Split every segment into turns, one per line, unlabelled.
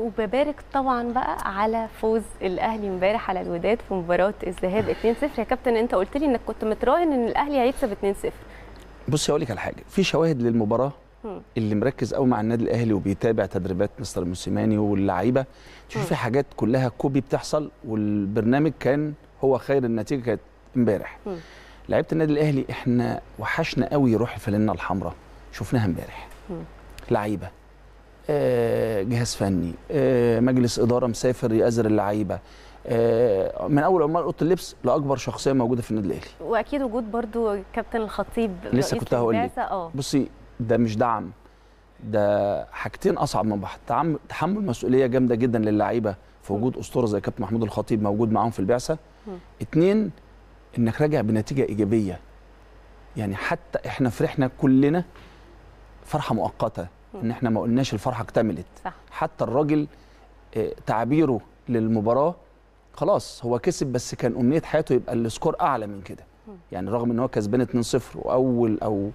وببارك طبعا بقى على فوز الاهلي امبارح على الوداد في مباراه الذهاب 2-0 يا كابتن انت قلت لي انك كنت متراهن ان الاهلي هيكسب 2-0
بصي هقول لك على حاجه في شواهد للمباراه اللي مركز قوي مع النادي الاهلي وبيتابع تدريبات مستر موسيماني واللعيبه تشوف في حاجات كلها كوبي بتحصل والبرنامج كان هو خير النتيجه كانت امبارح لعيبه النادي الاهلي احنا وحشنا قوي روح الفلنه الحمراء شفناها امبارح لعيبه آه، جهاز فني آه، مجلس اداره مسافر يأزر اللعيبه آه، من اول عمال اوضه اللبس لاكبر شخصيه موجوده في النادي الاهلي
واكيد وجود برضو كابتن الخطيب لسه كنت هقول لك
بصي ده مش دعم ده حاجتين اصعب من بعض تحمل مسؤوليه جامده جدا للعيبه في وجود اسطوره زي كابتن محمود الخطيب موجود معاهم في البعثه اتنين انك راجع بنتيجه ايجابيه يعني حتى احنا فرحنا كلنا فرحه مؤقته ان احنا ما قلناش الفرحه اكتملت صح. حتى الراجل آه، تعبيره للمباراه خلاص هو كسب بس كان امنيه حياته يبقى السكور اعلى من كده يعني رغم ان هو كسبان 2-0 واول او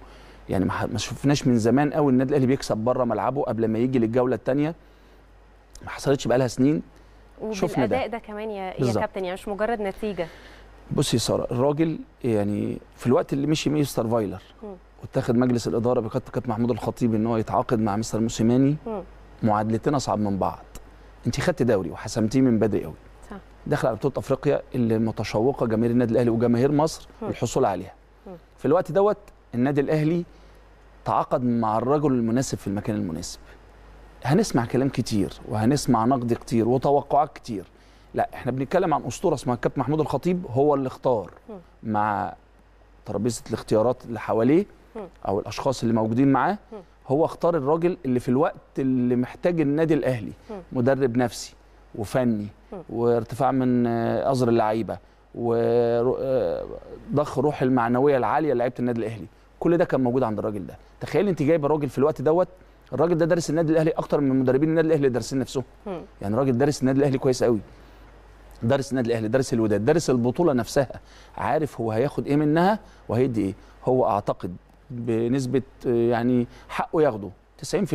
يعني ما شفناش من زمان قوي النادي الاهلي بيكسب بره ملعبه قبل ما يجي للجوله الثانيه ما حصلتش بقى لها سنين
وبالاداء ده. ده كمان يا يا كابتن يعني مش مجرد نتيجه
بصي ساره الراجل يعني في الوقت اللي مشي مستر فايلر واتخذ مجلس الاداره كابتن محمود الخطيب ان هو يتعاقد مع مستر موسيماني معادلتين اصعب من بعض انت خدت دوري وحسمتيه من بدري قوي صح داخل على بطوله افريقيا اللي متشوقه جماهير النادي الاهلي وجماهير مصر للحصول عليها في الوقت دوت النادي الاهلي تعاقد مع الرجل المناسب في المكان المناسب هنسمع كلام كتير وهنسمع نقد كتير وتوقعات كتير لا احنا بنتكلم عن اسطوره اسمها كابتن محمود الخطيب هو اللي اختار مع ترابيزه الاختيارات اللي حواليه او الاشخاص اللي موجودين معاه هو اختار الراجل اللي في الوقت اللي محتاج النادي الاهلي مدرب نفسي وفني وارتفاع من ازر اللعيبه وضخ آه، روح المعنويه العاليه لعيبه النادي الاهلي كل ده كان موجود عند الراجل ده تخيل انت جايب راجل في الوقت دوت الراجل ده دارس النادي الاهلي اكتر من مدربين النادي الاهلي دارسين نفسهم يعني راجل دارس النادي الاهلي كويس قوي دارس النادي الاهلي دارس الوداد دارس البطوله نفسها عارف هو هياخد ايه منها وهيدي ايه هو اعتقد بنسبه يعني حقه ياخده 90%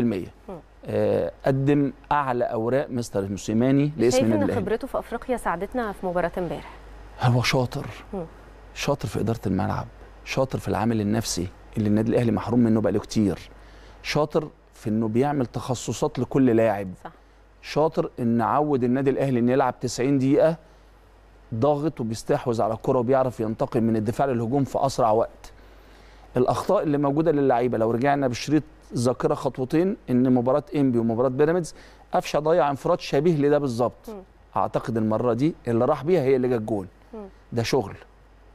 آه، قدم اعلى اوراق مستر موسيماني لاسم النادي الاهلي
خبرته في افريقيا ساعدتنا في مباراه امبارح
هو شاطر م. شاطر في اداره الملعب شاطر في العامل النفسي اللي النادي الاهلي محروم منه بقاله كتير شاطر في انه بيعمل تخصصات لكل لاعب صح. شاطر ان عود النادي الاهلي ان يلعب 90 دقيقه ضاغط وبيستحوذ على الكره وبيعرف ينتقل من الدفاع للهجوم في اسرع وقت الاخطاء اللي موجوده للعيبه لو رجعنا بشريط ذاكره خطوتين ان مباراه انبي ومباراه بيراميدز قفشه ضيع انفراد شبيه لده بالظبط اعتقد المره دي اللي راح بيها هي اللي جت جول ده شغل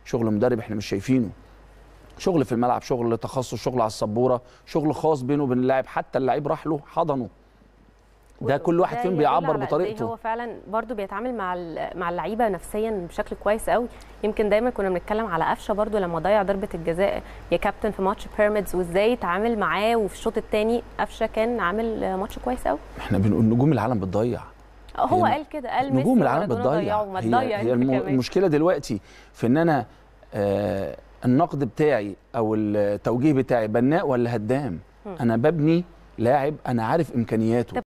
شغل مدرب احنا مش شايفينه شغل في الملعب شغل تخصص شغل على السبوره شغل خاص بينه وبين اللاعب حتى اللاعب راح له حضنه ده كل واحد فيهم بيعبر بطريقته هو
فعلا برضو بيتعامل مع مع اللعيبه نفسيا بشكل كويس قوي يمكن دايما كنا بنتكلم على قفشه برضو لما ضيع ضربه الجزاء يا كابتن في ماتش بيراميدز وازاي اتعامل معاه وفي الشوط الثاني قفشه كان عامل ماتش كويس قوي
احنا بنقول نجوم العالم بتضيع هو قال
كده قال نجوم العالم بتضيع هي, هي المشكله
دلوقتي في ان انا آه النقد بتاعي او التوجيه بتاعي بناء ولا هدام انا ببني لاعب انا عارف امكانياته